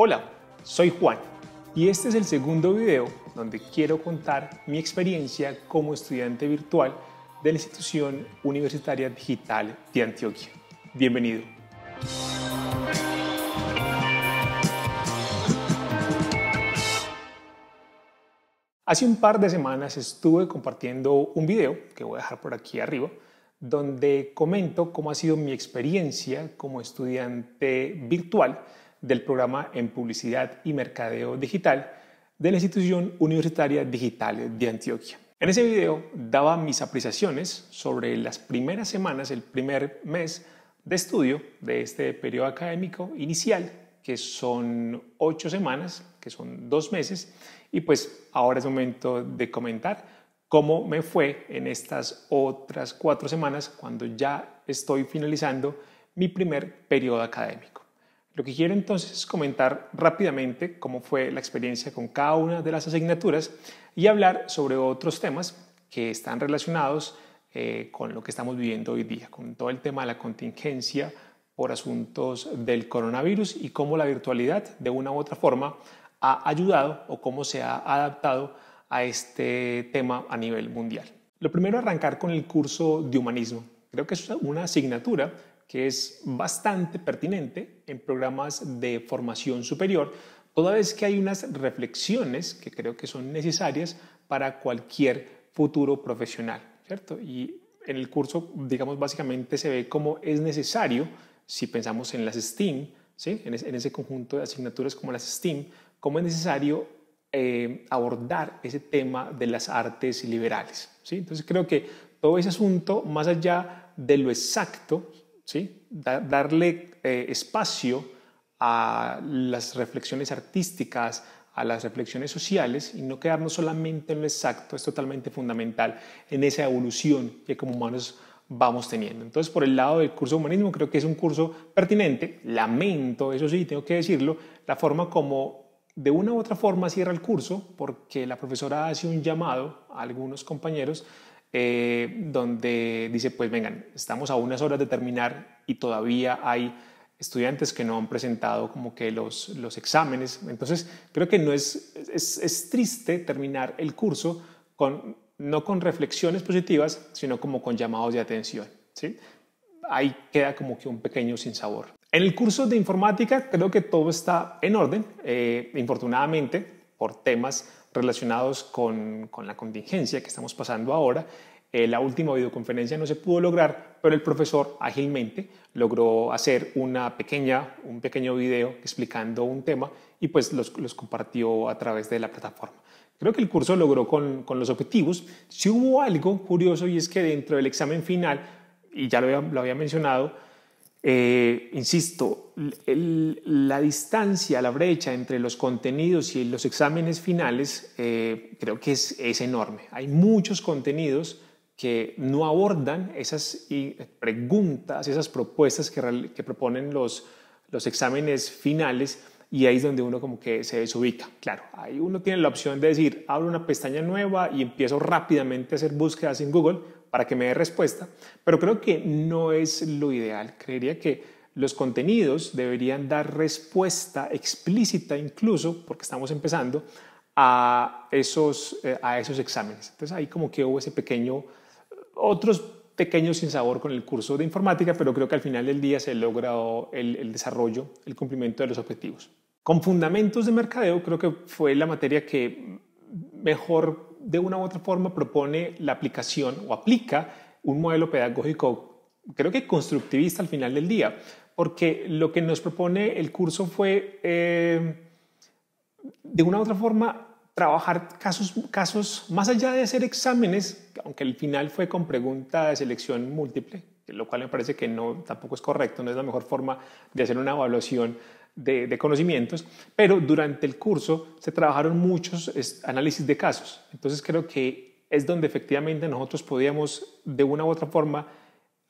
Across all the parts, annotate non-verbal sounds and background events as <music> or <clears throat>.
Hola, soy Juan y este es el segundo video donde quiero contar mi experiencia como estudiante virtual de la institución universitaria digital de Antioquia. Bienvenido. Hace un par de semanas estuve compartiendo un video que voy a dejar por aquí arriba donde comento cómo ha sido mi experiencia como estudiante virtual del programa en publicidad y mercadeo digital de la institución universitaria digital de Antioquia. En ese video daba mis apreciaciones sobre las primeras semanas, el primer mes de estudio de este periodo académico inicial, que son ocho semanas, que son dos meses, y pues ahora es momento de comentar cómo me fue en estas otras cuatro semanas cuando ya estoy finalizando mi primer periodo académico. Lo que quiero entonces es comentar rápidamente cómo fue la experiencia con cada una de las asignaturas y hablar sobre otros temas que están relacionados eh, con lo que estamos viviendo hoy día, con todo el tema de la contingencia por asuntos del coronavirus y cómo la virtualidad de una u otra forma ha ayudado o cómo se ha adaptado a este tema a nivel mundial. Lo primero, arrancar con el curso de humanismo. Creo que es una asignatura que es bastante pertinente en programas de formación superior, toda vez que hay unas reflexiones que creo que son necesarias para cualquier futuro profesional, ¿cierto? Y en el curso, digamos, básicamente se ve cómo es necesario, si pensamos en las STEAM, ¿sí? en, ese conjunto de asignaturas como las STEAM, cómo es necesario eh, abordar ese tema de las artes liberales. ¿sí? Entonces creo que todo ese asunto, más allá de lo exacto, darle eh, espacio a las reflexiones artísticas, a las reflexiones sociales y no quedarnos solamente en lo exacto, es totalmente fundamental en esa evolución que como humanos vamos teniendo. Entonces, por el lado del curso de humanismo, creo que es un curso pertinente. Lamento, eso sí, tengo que decirlo, la forma como de una u otra forma cierra el curso, porque la profesora hace un llamado a algunos compañeros eh, donde dice, pues vengan, estamos a unas horas de terminar y todavía hay estudiantes que no han presentado como que los, exámenes. Entonces, creo que no es, es, triste terminar el curso con, no con reflexiones positivas, sino como con llamados de atención. Ahí queda como que un pequeño sinsabor. En el curso de informática creo que todo está en orden. Eh, infortunadamente, por temas relacionados con, la contingencia que estamos pasando ahora. Eh, la última videoconferencia no se pudo lograr, pero el profesor ágilmente logró hacer una pequeña, un pequeño video explicando un tema y pues los, compartió a través de la plataforma. Creo que el curso logró con, los objetivos. Si hubo algo curioso y es que dentro del examen final, y ya lo había mencionado, eh, insisto, la distancia, la brecha entre los contenidos y los exámenes finales eh, creo que es, enorme. Hay muchos contenidos que no abordan esas preguntas, esas propuestas que, proponen los, los exámenes finales y ahí es donde uno como que se desubica. Claro, ahí uno tiene la opción de decir, abro una pestaña nueva y empiezo rápidamente a hacer búsquedas en Google, para que me dé respuesta, pero creo que no es lo ideal. Creería que los contenidos deberían dar respuesta explícita incluso, porque estamos empezando, a esos, eh, a esos exámenes. Entonces ahí como que hubo ese pequeño, otros pequeños sin sabor con el curso de informática, pero creo que al final del día se logró el, el desarrollo, el cumplimiento de los objetivos. Con fundamentos de mercadeo creo que fue la materia que mejor de una u otra forma propone la aplicación o aplica un modelo pedagógico, creo que constructivista al final del día, porque lo que nos propone el curso fue, eh, de una u otra forma, trabajar casos, casos más allá de hacer exámenes, aunque el final fue con pregunta de selección múltiple, lo cual me parece que no, tampoco es correcto, no es la mejor forma de hacer una evaluación de, conocimientos, pero durante el curso se trabajaron muchos análisis de casos. Entonces creo que es donde efectivamente nosotros podíamos de una u otra forma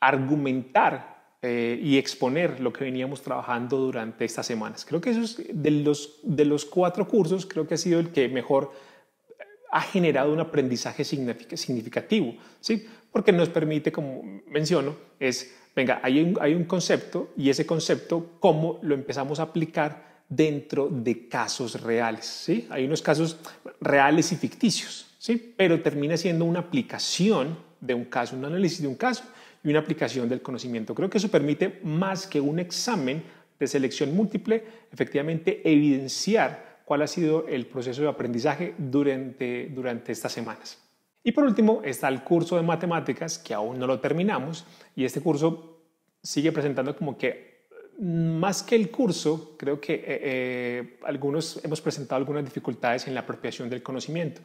argumentar eh, y exponer lo que veníamos trabajando durante estas semanas. Creo que eso es de los, de los cuatro cursos, creo que ha sido el que mejor eh, ha generado un aprendizaje significativo, ¿sí? porque nos permite, como menciono, es venga, hay un, concepto y ese concepto, ¿cómo lo empezamos a aplicar dentro de casos reales? ¿sí? Hay unos casos reales y ficticios, ¿sí? pero termina siendo una aplicación de un caso, un análisis de un caso y una aplicación del conocimiento. Creo que eso permite más que un examen de selección múltiple, efectivamente evidenciar cuál ha sido el proceso de aprendizaje durante, durante estas semanas. Y por último está el curso de matemáticas, que aún no lo terminamos, y este curso sigue presentando como que mm, más que el curso, creo que eh, eh, algunos hemos presentado algunas dificultades en la apropiación del conocimiento.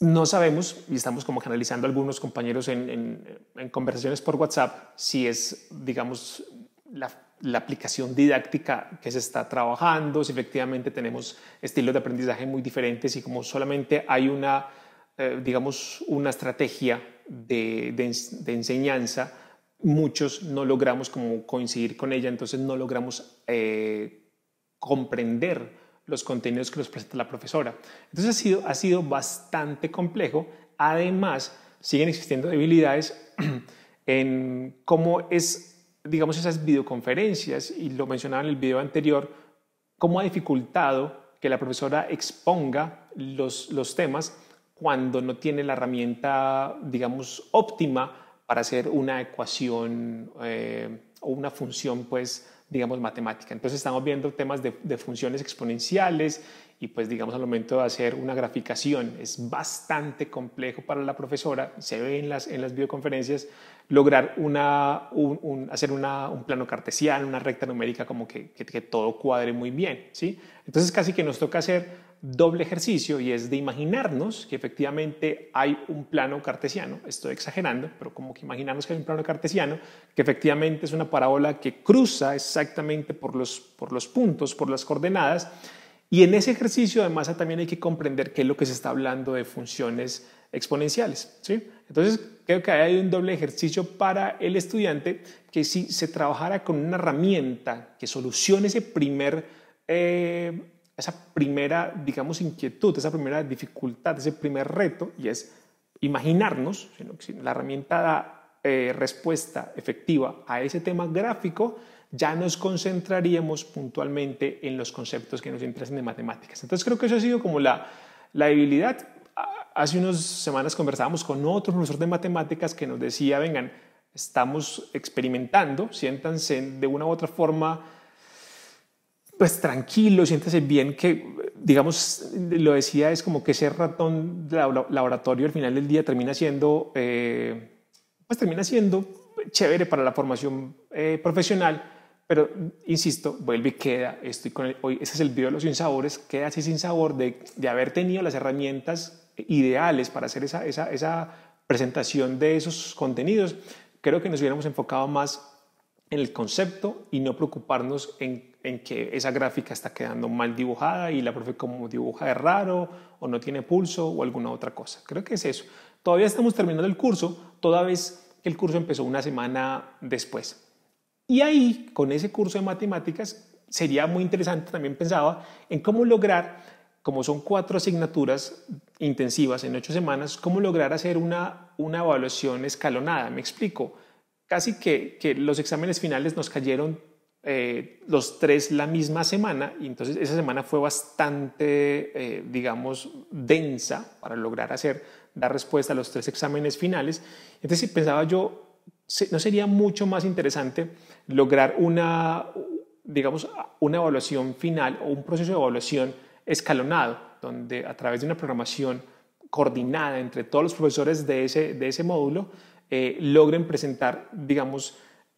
No sabemos, y estamos como canalizando algunos compañeros en, conversaciones por WhatsApp, si es, digamos, la, aplicación didáctica que se está trabajando, si efectivamente tenemos estilos de aprendizaje muy diferentes y como solamente hay una, eh, digamos, una estrategia de, de enseñanza muchos no logramos como coincidir con ella, entonces no logramos eh, comprender los contenidos que nos presenta la profesora. Entonces ha sido, bastante complejo. Además, siguen existiendo debilidades <clears throat> en cómo es, digamos, esas videoconferencias, y lo mencionaba en el video anterior, cómo ha dificultado que la profesora exponga los temas cuando no tiene la herramienta, digamos, óptima para hacer una ecuación eh, o una función, pues, digamos, matemática. Entonces estamos viendo temas de, funciones exponenciales y pues, digamos, al momento de hacer una graficación es bastante complejo para la profesora, se ve en las, en las videoconferencias, lograr una, hacer un plano cartesiano, una recta numérica, como que, que todo cuadre muy bien, ¿sí? Entonces casi que nos toca hacer doble ejercicio y es de imaginarnos que efectivamente hay un plano cartesiano, estoy exagerando, pero como que imaginamos que hay un plano cartesiano, que efectivamente es una parábola que cruza exactamente por los, por los puntos, por las coordenadas, y en ese ejercicio además también hay que comprender qué es lo que se está hablando de funciones exponenciales. ¿sí? Entonces creo que hay un doble ejercicio para el estudiante que si se trabajara con una herramienta que solucione ese primer... Eh, esa primera, digamos, inquietud, esa primera dificultad, ese primer reto, y es imaginarnos, si la herramienta da eh, respuesta efectiva a ese tema gráfico, ya nos concentraríamos puntualmente en los conceptos que nos interesan de matemáticas. Entonces creo que eso ha sido como la, la debilidad. Ah, hace unas semanas conversábamos con otro profesor de matemáticas que nos decía, vengan, estamos experimentando, siéntanse de una u otra forma pues tranquilo, siéntase bien que, digamos, lo decía, es como que ese ratón laboratorio al final del día termina siendo, eh, pues termina siendo chévere para la formación eh, profesional, pero insisto, vuelve y queda, estoy con hoy, ese es el video de los sinsabores, queda así sin sabor de, de haber tenido las herramientas ideales para hacer esa, esa, esa presentación de esos contenidos, creo que nos hubiéramos enfocado más en el concepto y no preocuparnos en en que esa gráfica está quedando mal dibujada y la profe como dibuja es raro o no tiene pulso o alguna otra cosa. Creo que es eso. Todavía estamos terminando el curso, toda vez que el curso empezó una semana después. Y ahí, con ese curso de matemáticas, sería muy interesante, también pensaba, en cómo lograr, como son cuatro asignaturas intensivas en ocho semanas, cómo lograr hacer una, una evaluación escalonada. Me explico. Casi que los exámenes finales nos cayeron eh, los tres la misma semana y entonces esa semana fue bastante, eh, digamos, densa para lograr hacer, dar respuesta a los tres exámenes finales. Entonces pensaba yo, ¿no sería mucho más interesante lograr una, digamos, una evaluación final o un proceso de evaluación escalonado, donde a través de una programación coordinada entre todos los profesores de ese, de ese módulo, eh, logren presentar, digamos,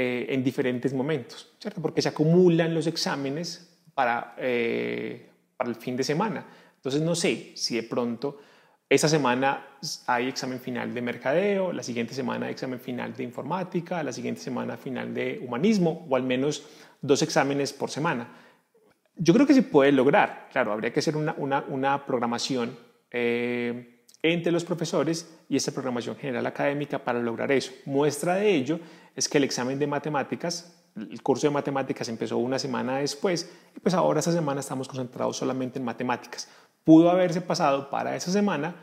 eh, en diferentes momentos, ¿cierto? Porque se acumulan los exámenes para, eh, para el fin de semana. Entonces no sé si de pronto esa semana hay examen final de mercadeo, la siguiente semana examen final de informática, la siguiente semana final de humanismo, o al menos dos exámenes por semana. Yo creo que se puede lograr, claro, habría que hacer una, una, programación. Eh, entre los profesores y esa programación general académica para lograr eso. Muestra de ello es que el examen de matemáticas, el curso de matemáticas empezó una semana después y pues ahora esa semana estamos concentrados solamente en matemáticas. Pudo haberse pasado para esa semana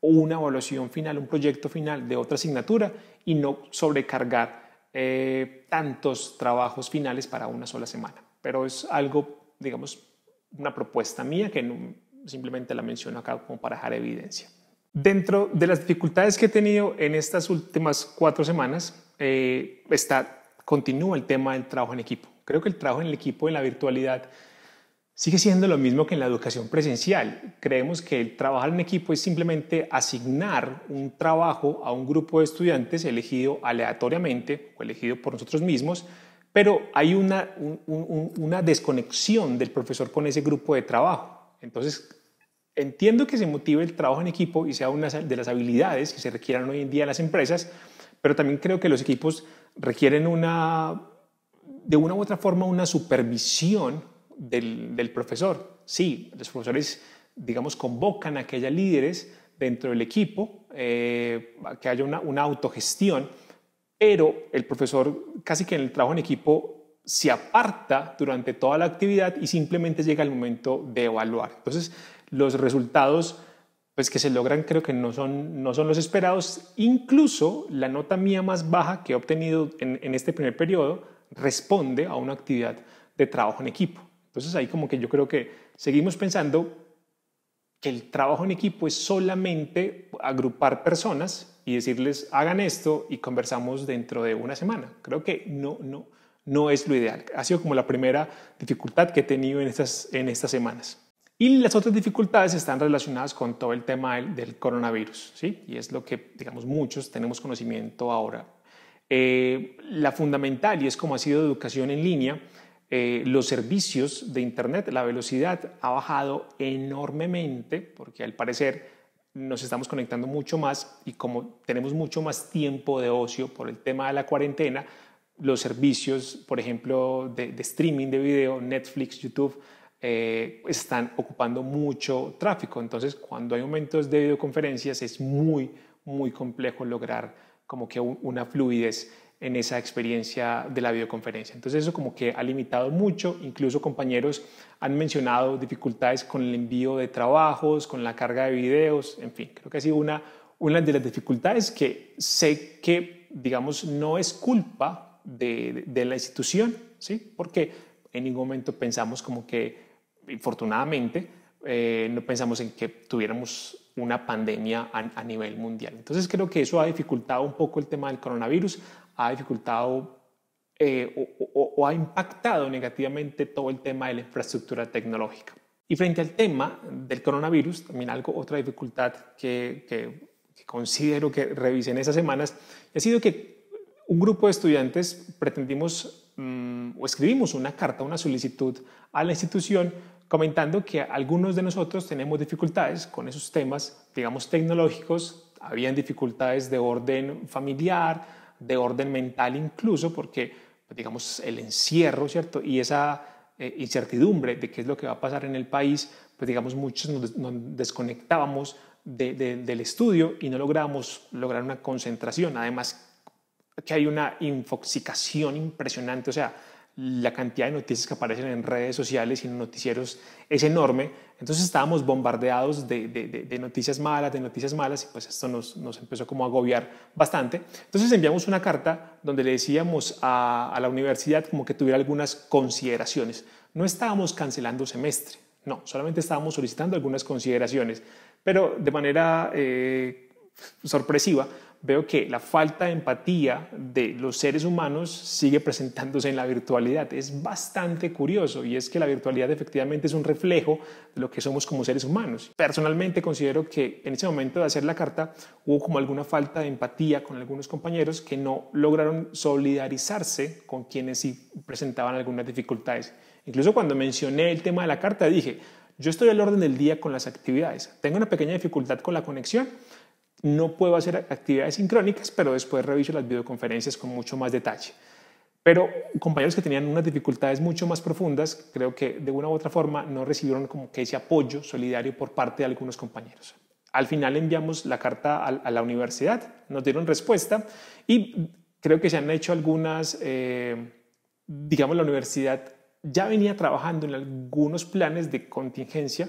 una evaluación final, un proyecto final de otra asignatura y no sobrecargar eh, tantos trabajos finales para una sola semana. Pero es algo, digamos, una propuesta mía que simplemente la menciono acá como para dejar evidencia. Dentro de las dificultades que he tenido en estas últimas cuatro semanas, eh, está, continúa el tema del trabajo en equipo. Creo que el trabajo en el equipo, en la virtualidad, sigue siendo lo mismo que en la educación presencial. Creemos que el trabajar en equipo es simplemente asignar un trabajo a un grupo de estudiantes elegido aleatoriamente o elegido por nosotros mismos, pero hay una, una desconexión del profesor con ese grupo de trabajo. Entonces, Entiendo que se motive el trabajo en equipo y sea una de las habilidades que se requieran hoy en día en las empresas, pero también creo que los equipos requieren una, de una u otra forma una supervisión del, profesor. Sí, los profesores, digamos, convocan a que haya líderes dentro del equipo, eh, que haya una, una autogestión, pero el profesor casi que en el trabajo en equipo se aparta durante toda la actividad y simplemente llega el momento de evaluar. Entonces, los resultados pues que se logran creo que no son, los esperados. Incluso la nota mía más baja que he obtenido en, este primer periodo responde a una actividad de trabajo en equipo. Entonces ahí como que yo creo que seguimos pensando que el trabajo en equipo es solamente agrupar personas y decirles hagan esto y conversamos dentro de una semana. Creo que no, no, es lo ideal. Ha sido como la primera dificultad que he tenido en estas semanas. Y las otras dificultades están relacionadas con todo el tema del, coronavirus, ¿sí? Y es lo que, digamos, muchos tenemos conocimiento ahora. Eh, la fundamental, y es como ha sido educación en línea, eh, los servicios de Internet, la velocidad ha bajado enormemente, porque al parecer nos estamos conectando mucho más y como tenemos mucho más tiempo de ocio por el tema de la cuarentena, los servicios, por ejemplo, de, de streaming de video, Netflix, YouTube, eh, están ocupando mucho tráfico. Entonces, cuando hay momentos de videoconferencias, es muy, muy complejo lograr como que una fluidez en esa experiencia de la videoconferencia. Entonces eso como que ha limitado mucho, incluso compañeros han mencionado dificultades con el envío de trabajos, con la carga de videos, en fin, creo que ha sido una, una de las dificultades que sé que, digamos, no es culpa de, de la institución, ¿sí? Porque en ningún momento pensamos como que infortunadamente, eh, no pensamos en que tuviéramos una pandemia a, nivel mundial. Entonces creo que eso ha dificultado un poco el tema del coronavirus, ha dificultado eh, o, ha impactado negativamente todo el tema de la infraestructura tecnológica. Y frente al tema del coronavirus, también algo, otra dificultad que, considero que revisé en esas semanas, ha sido que un grupo de estudiantes pretendimos mm, o escribimos una carta, una solicitud a la institución comentando que algunos de nosotros tenemos dificultades con esos temas, digamos, tecnológicos, habían dificultades de orden familiar, de orden mental incluso, porque, pues, digamos, el encierro, ¿cierto? Y esa eh, incertidumbre de qué es lo que va a pasar en el país, pues digamos, muchos nos, desconectábamos del estudio y no logramos lograr una concentración. Además, que hay una infoxicación impresionante, o sea, la cantidad de noticias que aparecen en redes sociales y en noticieros es enorme. Entonces estábamos bombardeados de, noticias malas, de noticias malas, y pues esto nos, empezó como a agobiar bastante. Entonces enviamos una carta donde le decíamos a, a la universidad como que tuviera algunas consideraciones. No estábamos cancelando semestre, no, solamente estábamos solicitando algunas consideraciones, pero de manera... Eh, sorpresiva, veo que la falta de empatía de los seres humanos sigue presentándose en la virtualidad. Es bastante curioso y es que la virtualidad efectivamente es un reflejo de lo que somos como seres humanos. Personalmente considero que en ese momento de hacer la carta hubo como alguna falta de empatía con algunos compañeros que no lograron solidarizarse con quienes sí presentaban algunas dificultades. Incluso cuando mencioné el tema de la carta dije, yo estoy al orden del día con las actividades, tengo una pequeña dificultad con la conexión no puedo hacer actividades sincrónicas, pero después reviso las videoconferencias con mucho más detalle. Pero compañeros que tenían unas dificultades mucho más profundas, creo que de una u otra forma no recibieron como que ese apoyo solidario por parte de algunos compañeros. Al final enviamos la carta a, la universidad, nos dieron respuesta y creo que se han hecho algunas, eh, digamos, la universidad ya venía trabajando en algunos planes de contingencia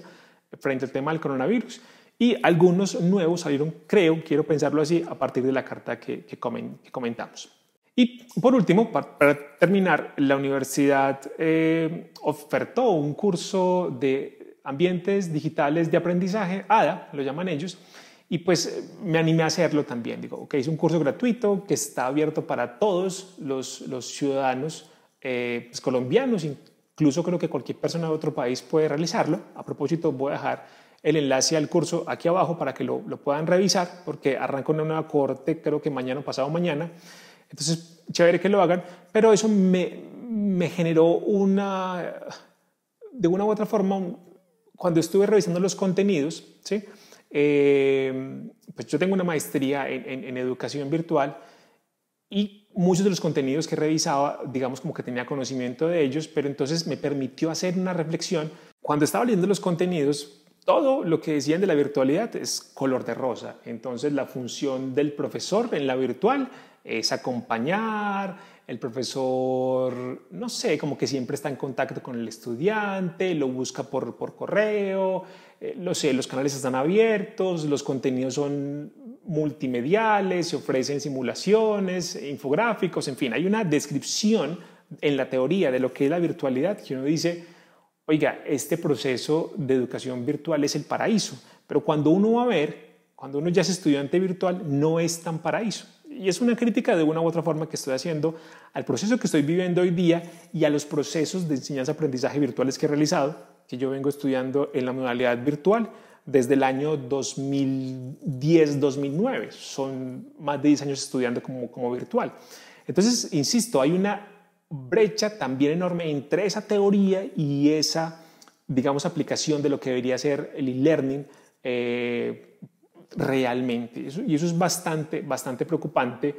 frente al tema del coronavirus y algunos nuevos salieron, creo, quiero pensarlo así, a partir de la carta que, comentamos. Y por último, para, terminar, la universidad eh, ofertó un curso de ambientes digitales de aprendizaje, ADA, lo llaman ellos, y pues eh, me animé a hacerlo también. Digo, ok, es un curso gratuito que está abierto para todos los, ciudadanos eh, pues, colombianos, incluso creo que cualquier persona de otro país puede realizarlo. A propósito, voy a dejar el enlace al curso aquí abajo para que lo, puedan revisar, porque arranca una nueva corte, creo que mañana o pasado mañana. Entonces, chévere que lo hagan, pero eso me, generó una, de una u otra forma, cuando estuve revisando los contenidos, ¿sí? Em, pues yo tengo una maestría en, en educación virtual y muchos de los contenidos que revisaba, digamos como que tenía conocimiento de ellos, pero entonces me permitió hacer una reflexión. Cuando estaba leyendo los contenidos, todo lo que decían de la virtualidad es color de rosa. Entonces la función del profesor en la virtual es acompañar, el profesor, no sé, como que siempre está en contacto con el estudiante, lo busca por, correo, eh, sé, los canales están abiertos, los contenidos son multimediales, se ofrecen simulaciones, infográficos, en fin, hay una descripción en la teoría de lo que es la virtualidad que uno dice, oiga, este proceso de educación virtual es el paraíso, pero cuando uno va a ver, cuando uno ya es estudiante virtual, no es tan paraíso. Y es una crítica de una u otra forma que estoy haciendo al proceso que estoy viviendo hoy día y a los procesos de enseñanza-aprendizaje virtuales que he realizado, que yo vengo estudiando en la modalidad virtual desde el año 2010-2009. Son más de 10 años estudiando como, como virtual. Entonces, insisto, hay una brecha también enorme entre esa teoría y esa, digamos, aplicación de lo que debería ser el e-learning eh, realmente. y eso es bastante, bastante preocupante.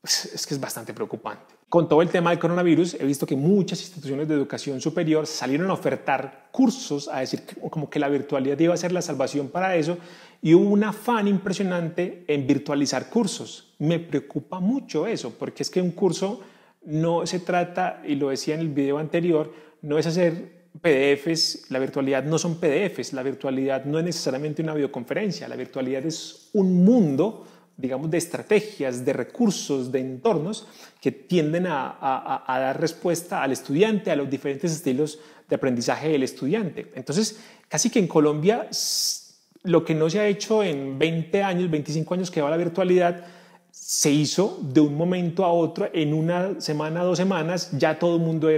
Pues, es que es bastante preocupante. Con todo el tema del coronavirus, he visto que muchas instituciones de educación superior salieron a ofertar cursos, a decir como que la virtualidad iba a ser la salvación para eso, y hubo un afán impresionante en virtualizar cursos. Me preocupa mucho eso, porque es que un curso no se trata, y lo decía en el video anterior, no es hacer PDFs, la virtualidad no son PDFs, la virtualidad no es necesariamente una videoconferencia, la virtualidad es un mundo, digamos, de estrategias, de recursos, de entornos que tienden a, dar respuesta al estudiante, a los diferentes estilos de aprendizaje del estudiante. Entonces, casi que en Colombia lo que no se ha hecho en 20 años, 25 años que va la virtualidad, se hizo de un momento a otro, en una semana, dos semanas, ya todo el mundo eh,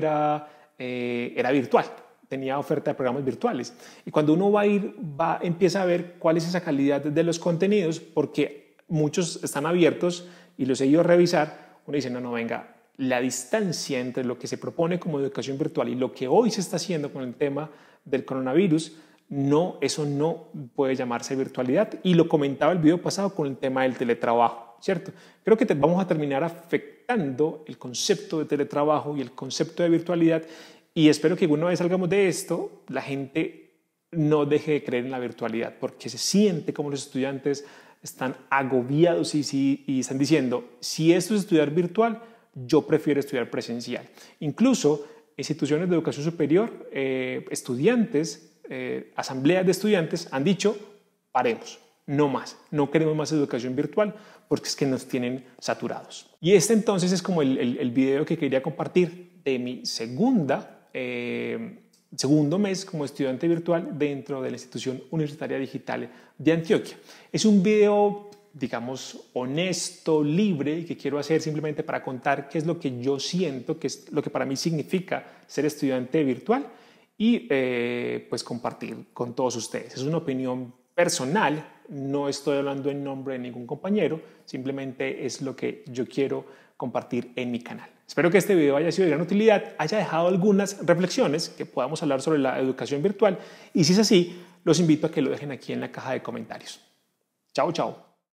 era, virtual, tenía oferta de programas virtuales. Y cuando uno va a ir, va, empieza a ver cuál es esa calidad de los contenidos, porque muchos están abiertos y los he ido a revisar, uno dice, no, no, venga, la distancia entre lo que se propone como educación virtual y lo que hoy se está haciendo con el tema del coronavirus, no, eso no puede llamarse virtualidad. Y lo comentaba el video pasado con el tema del teletrabajo ¿cierto? Creo que vamos a terminar afectando el concepto de teletrabajo y el concepto de virtualidad y espero que una vez salgamos de esto, la gente no deje de creer en la virtualidad porque se siente como los estudiantes están agobiados y, y, están diciendo, si esto es estudiar virtual, yo prefiero estudiar presencial. Incluso instituciones de educación superior, eh, estudiantes, eh, asambleas de estudiantes han dicho, paremos, no más, no queremos más educación virtual porque es que nos tienen saturados. Y este entonces es como el, video que quería compartir de mi segunda, eh, segundo mes como estudiante virtual dentro de la institución universitaria digital de Antioquia. Es un video digamos, honesto, libre, que quiero hacer simplemente para contar qué es lo que yo siento, qué es lo que para mí significa ser estudiante virtual y eh, pues compartir con todos ustedes. Es una opinión personal no estoy hablando en nombre de ningún compañero, simplemente es lo que yo quiero compartir en mi canal. Espero que este video haya sido de gran utilidad, haya dejado algunas reflexiones que podamos hablar sobre la educación virtual y si es así, los invito a que lo dejen aquí en la caja de comentarios. Chao, chao.